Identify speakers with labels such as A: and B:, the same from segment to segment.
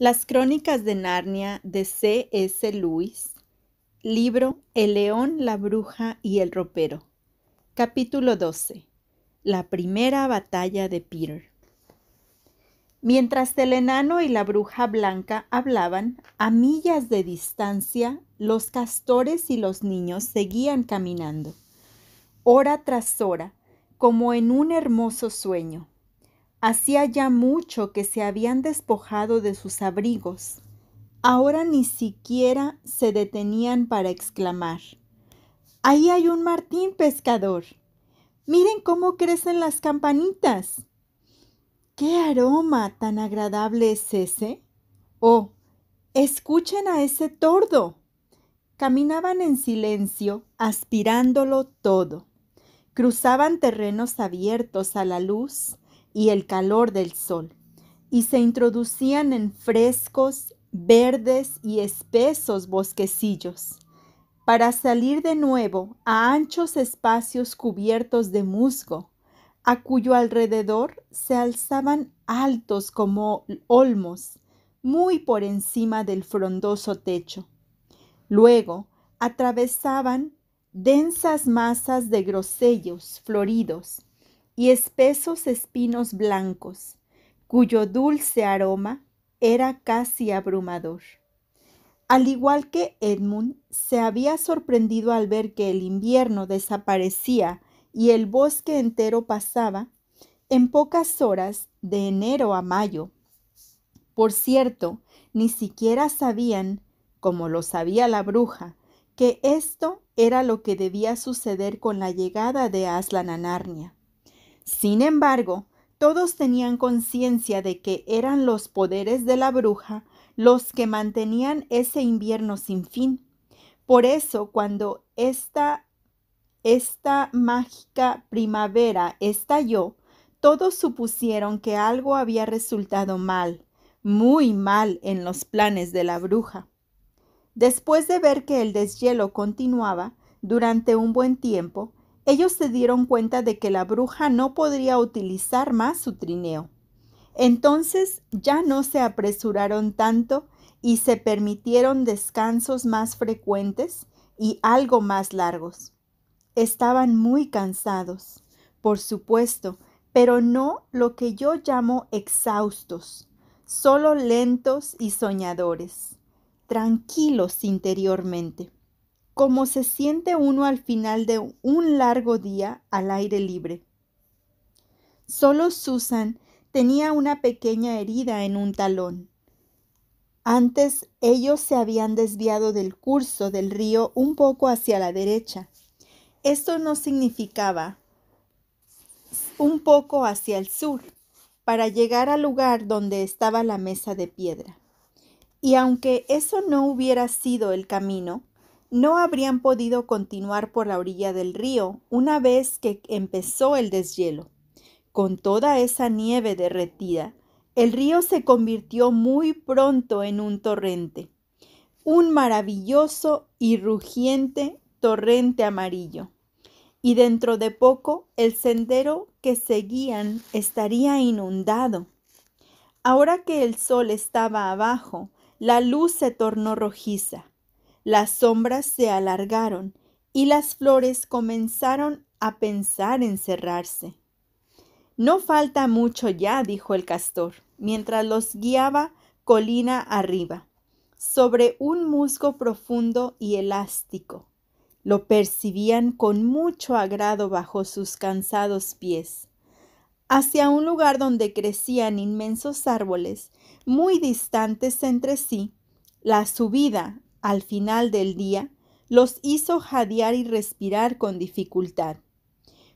A: Las Crónicas de Narnia de C.S. Lewis. Libro El León, la Bruja y el Ropero. Capítulo 12. La primera batalla de Peter. Mientras el enano y la bruja blanca hablaban, a millas de distancia, los castores y los niños seguían caminando, hora tras hora, como en un hermoso sueño, Hacía ya mucho que se habían despojado de sus abrigos. Ahora ni siquiera se detenían para exclamar. Ahí hay un martín pescador. Miren cómo crecen las campanitas. ¿Qué aroma tan agradable es ese? Oh, escuchen a ese tordo. Caminaban en silencio, aspirándolo todo. Cruzaban terrenos abiertos a la luz y el calor del sol, y se introducían en frescos, verdes y espesos bosquecillos, para salir de nuevo a anchos espacios cubiertos de musgo, a cuyo alrededor se alzaban altos como olmos, muy por encima del frondoso techo. Luego atravesaban densas masas de grosellos floridos, y espesos espinos blancos, cuyo dulce aroma era casi abrumador. Al igual que Edmund, se había sorprendido al ver que el invierno desaparecía y el bosque entero pasaba en pocas horas de enero a mayo. Por cierto, ni siquiera sabían, como lo sabía la bruja, que esto era lo que debía suceder con la llegada de Aslan a Narnia. Sin embargo, todos tenían conciencia de que eran los poderes de la bruja los que mantenían ese invierno sin fin. Por eso, cuando esta, esta mágica primavera estalló, todos supusieron que algo había resultado mal, muy mal en los planes de la bruja. Después de ver que el deshielo continuaba durante un buen tiempo, ellos se dieron cuenta de que la bruja no podría utilizar más su trineo. Entonces ya no se apresuraron tanto y se permitieron descansos más frecuentes y algo más largos. Estaban muy cansados, por supuesto, pero no lo que yo llamo exhaustos, solo lentos y soñadores, tranquilos interiormente como se siente uno al final de un largo día al aire libre. Solo Susan tenía una pequeña herida en un talón. Antes ellos se habían desviado del curso del río un poco hacia la derecha. Esto no significaba un poco hacia el sur, para llegar al lugar donde estaba la mesa de piedra. Y aunque eso no hubiera sido el camino, no habrían podido continuar por la orilla del río una vez que empezó el deshielo. Con toda esa nieve derretida, el río se convirtió muy pronto en un torrente, un maravilloso y rugiente torrente amarillo. Y dentro de poco el sendero que seguían estaría inundado. Ahora que el sol estaba abajo, la luz se tornó rojiza las sombras se alargaron y las flores comenzaron a pensar en cerrarse. No falta mucho ya, dijo el castor, mientras los guiaba colina arriba, sobre un musgo profundo y elástico. Lo percibían con mucho agrado bajo sus cansados pies, hacia un lugar donde crecían inmensos árboles, muy distantes entre sí. La subida al final del día, los hizo jadear y respirar con dificultad.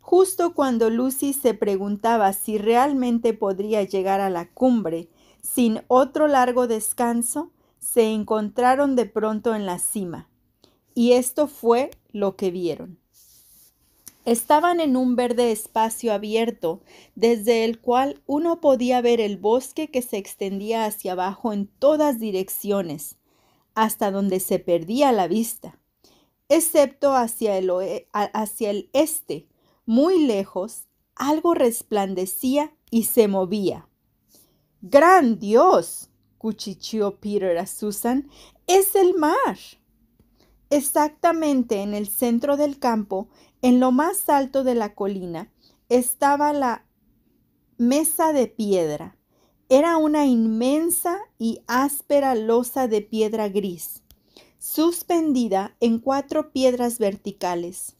A: Justo cuando Lucy se preguntaba si realmente podría llegar a la cumbre sin otro largo descanso, se encontraron de pronto en la cima. Y esto fue lo que vieron. Estaban en un verde espacio abierto, desde el cual uno podía ver el bosque que se extendía hacia abajo en todas direcciones hasta donde se perdía la vista, excepto hacia el, este, muy lejos, algo resplandecía y se movía. ¡Gran Dios! cuchicheó Peter a Susan. ¡Es el mar! Exactamente en el centro del campo, en lo más alto de la colina, estaba la mesa de piedra, era una inmensa y áspera losa de piedra gris, suspendida en cuatro piedras verticales.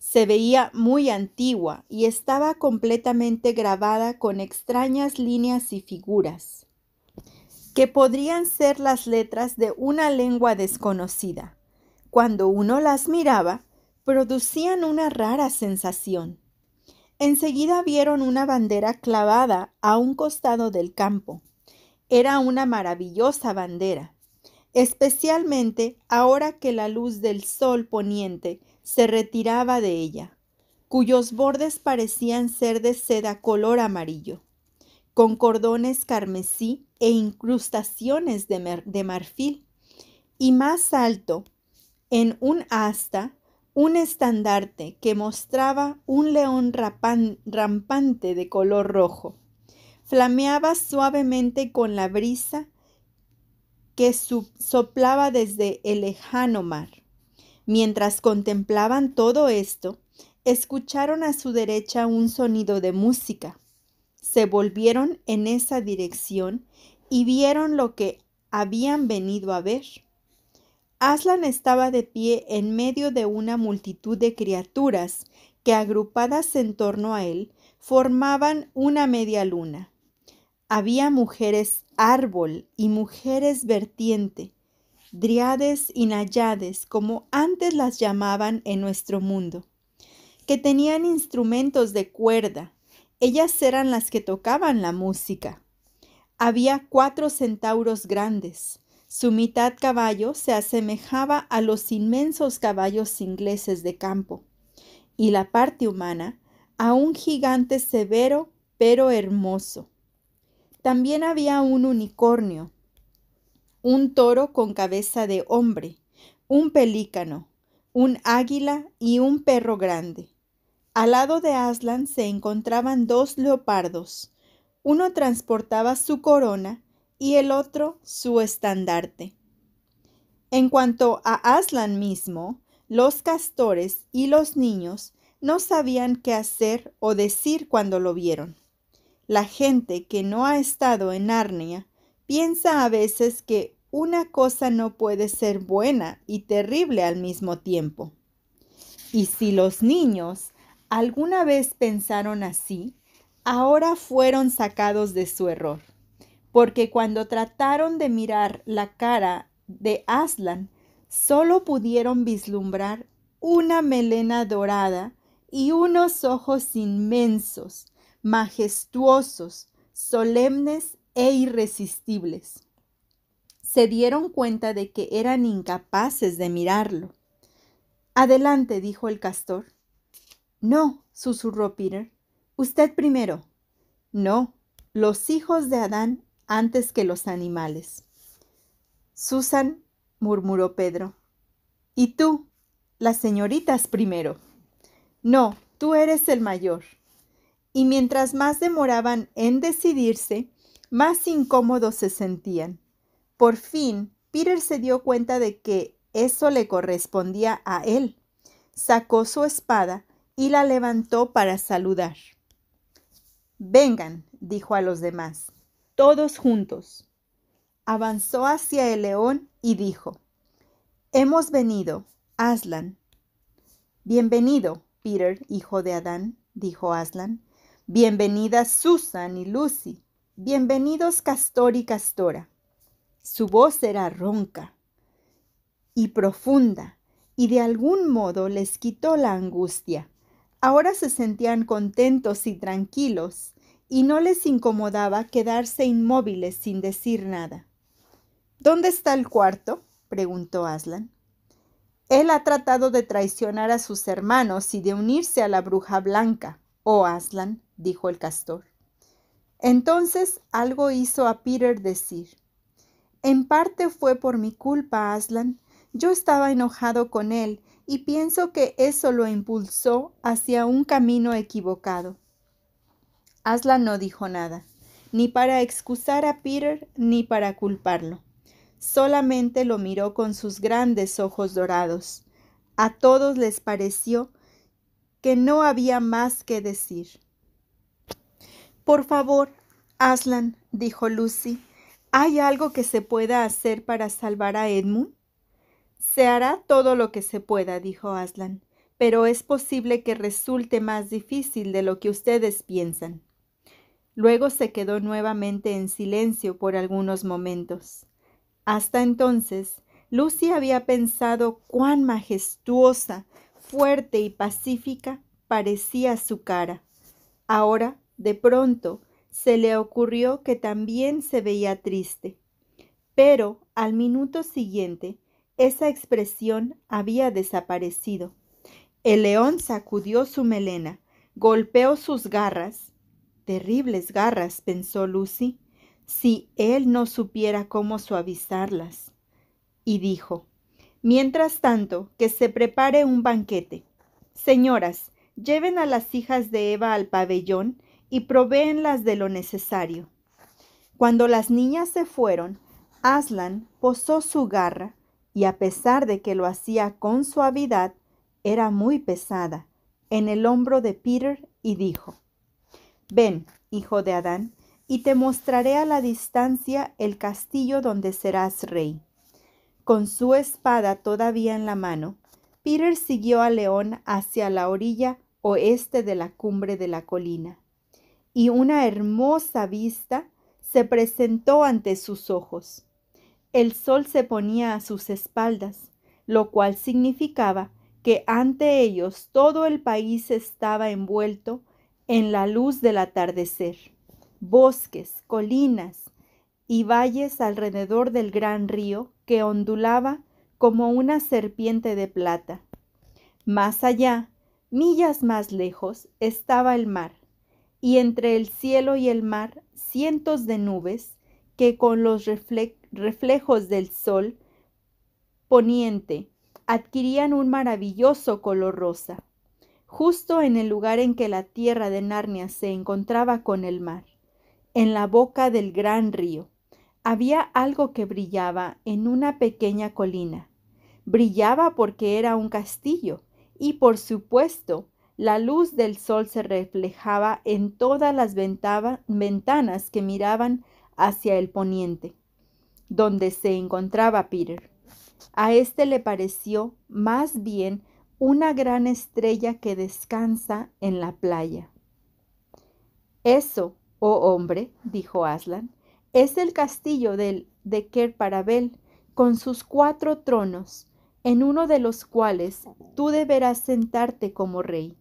A: Se veía muy antigua y estaba completamente grabada con extrañas líneas y figuras, que podrían ser las letras de una lengua desconocida. Cuando uno las miraba, producían una rara sensación. Enseguida vieron una bandera clavada a un costado del campo. Era una maravillosa bandera, especialmente ahora que la luz del sol poniente se retiraba de ella, cuyos bordes parecían ser de seda color amarillo, con cordones carmesí e incrustaciones de, marfil, y más alto, en un asta, un estandarte que mostraba un león rampante de color rojo. Flameaba suavemente con la brisa que soplaba desde el lejano mar. Mientras contemplaban todo esto, escucharon a su derecha un sonido de música. Se volvieron en esa dirección y vieron lo que habían venido a ver. Aslan estaba de pie en medio de una multitud de criaturas que agrupadas en torno a él formaban una media luna. Había mujeres árbol y mujeres vertiente, driades y nayades, como antes las llamaban en nuestro mundo, que tenían instrumentos de cuerda. Ellas eran las que tocaban la música. Había cuatro centauros grandes, su mitad caballo se asemejaba a los inmensos caballos ingleses de campo, y la parte humana a un gigante severo pero hermoso. También había un unicornio, un toro con cabeza de hombre, un pelícano, un águila y un perro grande. Al lado de Aslan se encontraban dos leopardos. Uno transportaba su corona y el otro su estandarte. En cuanto a Aslan mismo, los castores y los niños no sabían qué hacer o decir cuando lo vieron. La gente que no ha estado en Arnia piensa a veces que una cosa no puede ser buena y terrible al mismo tiempo. Y si los niños alguna vez pensaron así, ahora fueron sacados de su error porque cuando trataron de mirar la cara de Aslan, solo pudieron vislumbrar una melena dorada y unos ojos inmensos, majestuosos, solemnes e irresistibles. Se dieron cuenta de que eran incapaces de mirarlo. Adelante, dijo el castor. No, susurró Peter. Usted primero. No, los hijos de Adán antes que los animales. Susan, murmuró Pedro. ¿Y tú? Las señoritas primero. No, tú eres el mayor. Y mientras más demoraban en decidirse, más incómodos se sentían. Por fin, Peter se dio cuenta de que eso le correspondía a él. Sacó su espada y la levantó para saludar. Vengan, dijo a los demás todos juntos. Avanzó hacia el león y dijo, Hemos venido, Aslan. Bienvenido, Peter, hijo de Adán, dijo Aslan. Bienvenidas Susan y Lucy. Bienvenidos Castor y Castora. Su voz era ronca y profunda, y de algún modo les quitó la angustia. Ahora se sentían contentos y tranquilos y no les incomodaba quedarse inmóviles sin decir nada. ¿Dónde está el cuarto? preguntó Aslan. Él ha tratado de traicionar a sus hermanos y de unirse a la bruja blanca, oh Aslan, dijo el castor. Entonces algo hizo a Peter decir, En parte fue por mi culpa, Aslan. Yo estaba enojado con él y pienso que eso lo impulsó hacia un camino equivocado. Aslan no dijo nada, ni para excusar a Peter ni para culparlo. Solamente lo miró con sus grandes ojos dorados. A todos les pareció que no había más que decir. Por favor, Aslan, dijo Lucy, ¿hay algo que se pueda hacer para salvar a Edmund? Se hará todo lo que se pueda, dijo Aslan, pero es posible que resulte más difícil de lo que ustedes piensan. Luego se quedó nuevamente en silencio por algunos momentos. Hasta entonces, Lucy había pensado cuán majestuosa, fuerte y pacífica parecía su cara. Ahora, de pronto, se le ocurrió que también se veía triste. Pero al minuto siguiente, esa expresión había desaparecido. El león sacudió su melena, golpeó sus garras Terribles garras, pensó Lucy, si él no supiera cómo suavizarlas. Y dijo, Mientras tanto, que se prepare un banquete. Señoras, lleven a las hijas de Eva al pabellón y provéenlas de lo necesario. Cuando las niñas se fueron, Aslan posó su garra y a pesar de que lo hacía con suavidad, era muy pesada, en el hombro de Peter y dijo, Ven, hijo de Adán, y te mostraré a la distancia el castillo donde serás rey. Con su espada todavía en la mano, Peter siguió a león hacia la orilla oeste de la cumbre de la colina, y una hermosa vista se presentó ante sus ojos. El sol se ponía a sus espaldas, lo cual significaba que ante ellos todo el país estaba envuelto en la luz del atardecer, bosques, colinas y valles alrededor del gran río que ondulaba como una serpiente de plata. Más allá, millas más lejos, estaba el mar, y entre el cielo y el mar cientos de nubes que con los reflejos del sol poniente adquirían un maravilloso color rosa justo en el lugar en que la tierra de Narnia se encontraba con el mar, en la boca del gran río. Había algo que brillaba en una pequeña colina. Brillaba porque era un castillo y por supuesto la luz del sol se reflejaba en todas las ventanas que miraban hacia el poniente, donde se encontraba Peter. A este le pareció más bien una gran estrella que descansa en la playa. Eso, oh hombre, dijo Aslan, es el castillo del, de Kerparabel, con sus cuatro tronos, en uno de los cuales tú deberás sentarte como rey.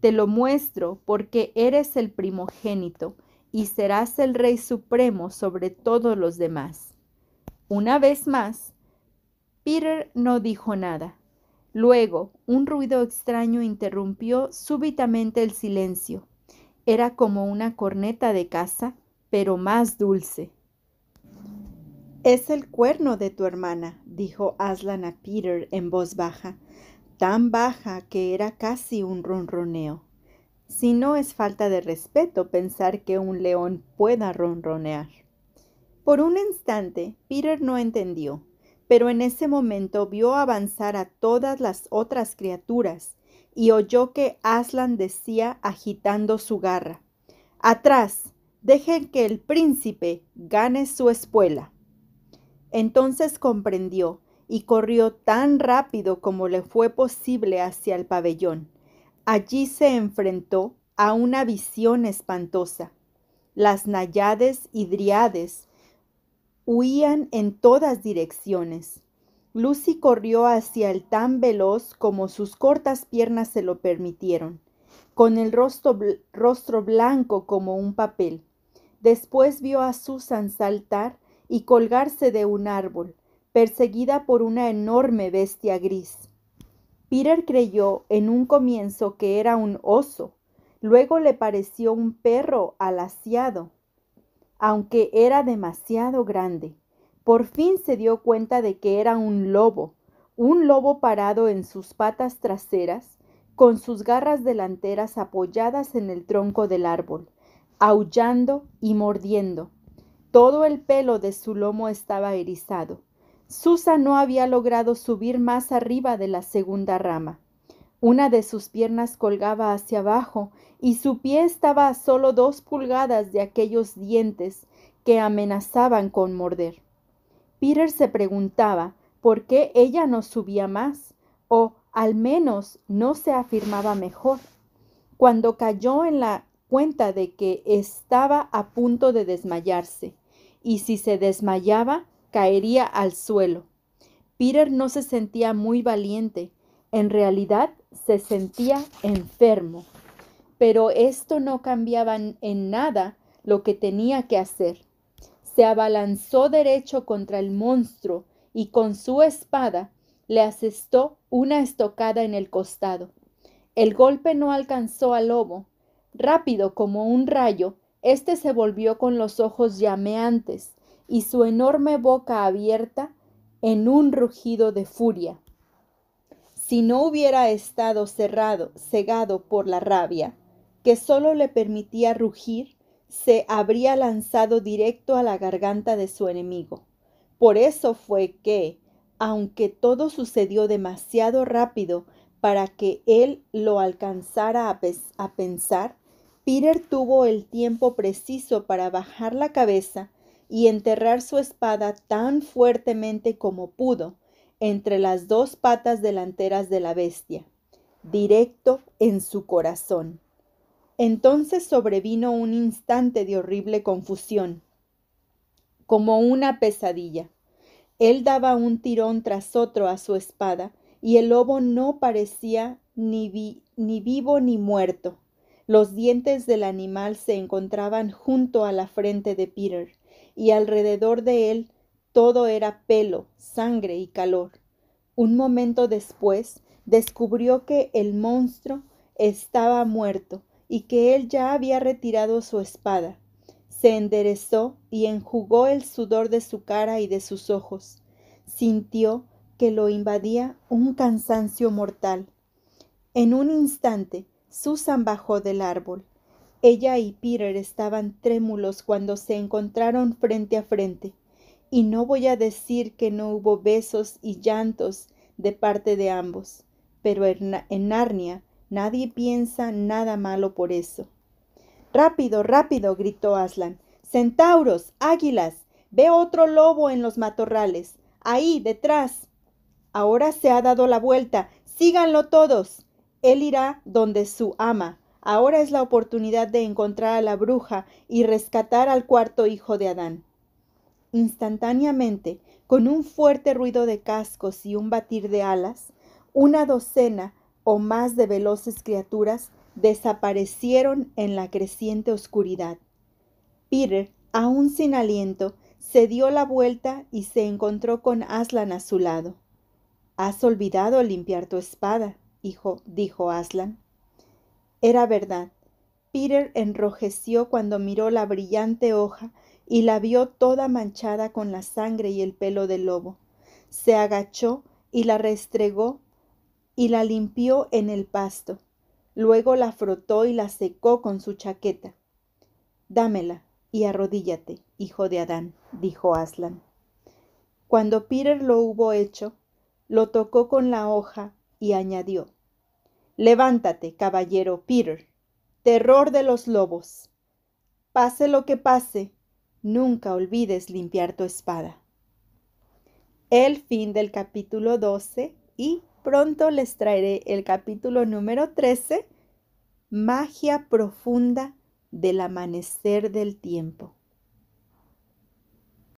A: Te lo muestro porque eres el primogénito y serás el rey supremo sobre todos los demás. Una vez más, Peter no dijo nada. Luego, un ruido extraño interrumpió súbitamente el silencio. Era como una corneta de caza, pero más dulce. Es el cuerno de tu hermana, dijo Aslan a Peter en voz baja, tan baja que era casi un ronroneo. Si no es falta de respeto pensar que un león pueda ronronear. Por un instante, Peter no entendió, pero en ese momento vio avanzar a todas las otras criaturas y oyó que Aslan decía agitando su garra, Atrás, dejen que el príncipe gane su espuela. Entonces comprendió y corrió tan rápido como le fue posible hacia el pabellón. Allí se enfrentó a una visión espantosa. Las nayades y driades huían en todas direcciones. Lucy corrió hacia él tan veloz como sus cortas piernas se lo permitieron, con el rostro, blanco como un papel. Después vio a Susan saltar y colgarse de un árbol, perseguida por una enorme bestia gris. Peter creyó en un comienzo que era un oso, luego le pareció un perro alaciado aunque era demasiado grande. Por fin se dio cuenta de que era un lobo, un lobo parado en sus patas traseras, con sus garras delanteras apoyadas en el tronco del árbol, aullando y mordiendo. Todo el pelo de su lomo estaba erizado. Susa no había logrado subir más arriba de la segunda rama. Una de sus piernas colgaba hacia abajo y su pie estaba a solo dos pulgadas de aquellos dientes que amenazaban con morder. Peter se preguntaba por qué ella no subía más, o al menos no se afirmaba mejor. Cuando cayó en la cuenta de que estaba a punto de desmayarse, y si se desmayaba, caería al suelo. Peter no se sentía muy valiente. En realidad, se sentía enfermo, pero esto no cambiaba en nada lo que tenía que hacer. Se abalanzó derecho contra el monstruo y con su espada le asestó una estocada en el costado. El golpe no alcanzó al lobo. Rápido como un rayo, éste se volvió con los ojos llameantes y su enorme boca abierta en un rugido de furia si no hubiera estado cerrado, cegado por la rabia, que solo le permitía rugir, se habría lanzado directo a la garganta de su enemigo. Por eso fue que, aunque todo sucedió demasiado rápido para que él lo alcanzara a, pensar, Peter tuvo el tiempo preciso para bajar la cabeza y enterrar su espada tan fuertemente como pudo, entre las dos patas delanteras de la bestia, directo en su corazón. Entonces sobrevino un instante de horrible confusión, como una pesadilla. Él daba un tirón tras otro a su espada, y el lobo no parecía ni, ni vivo ni muerto. Los dientes del animal se encontraban junto a la frente de Peter, y alrededor de él todo era pelo, sangre y calor. Un momento después descubrió que el monstruo estaba muerto y que él ya había retirado su espada. Se enderezó y enjugó el sudor de su cara y de sus ojos. Sintió que lo invadía un cansancio mortal. En un instante, Susan bajó del árbol. Ella y Peter estaban trémulos cuando se encontraron frente a frente. Y no voy a decir que no hubo besos y llantos de parte de ambos, pero en Narnia nadie piensa nada malo por eso. Rápido, rápido, gritó Aslan. Centauros, águilas, ve otro lobo en los matorrales. Ahí, detrás. Ahora se ha dado la vuelta. Síganlo todos. Él irá donde su ama. Ahora es la oportunidad de encontrar a la bruja y rescatar al cuarto hijo de Adán. Instantáneamente, con un fuerte ruido de cascos y un batir de alas, una docena o más de veloces criaturas desaparecieron en la creciente oscuridad. Peter, aún sin aliento, se dio la vuelta y se encontró con Aslan a su lado. Has olvidado limpiar tu espada, hijo, dijo Aslan. Era verdad. Peter enrojeció cuando miró la brillante hoja y la vio toda manchada con la sangre y el pelo del lobo. Se agachó y la restregó y la limpió en el pasto. Luego la frotó y la secó con su chaqueta. Dámela y arrodíllate, hijo de Adán, dijo Aslan. Cuando Peter lo hubo hecho, lo tocó con la hoja y añadió, Levántate, caballero Peter, terror de los lobos. Pase lo que pase, Nunca olvides limpiar tu espada. El fin del capítulo 12 y pronto les traeré el capítulo número 13, Magia profunda del amanecer del tiempo.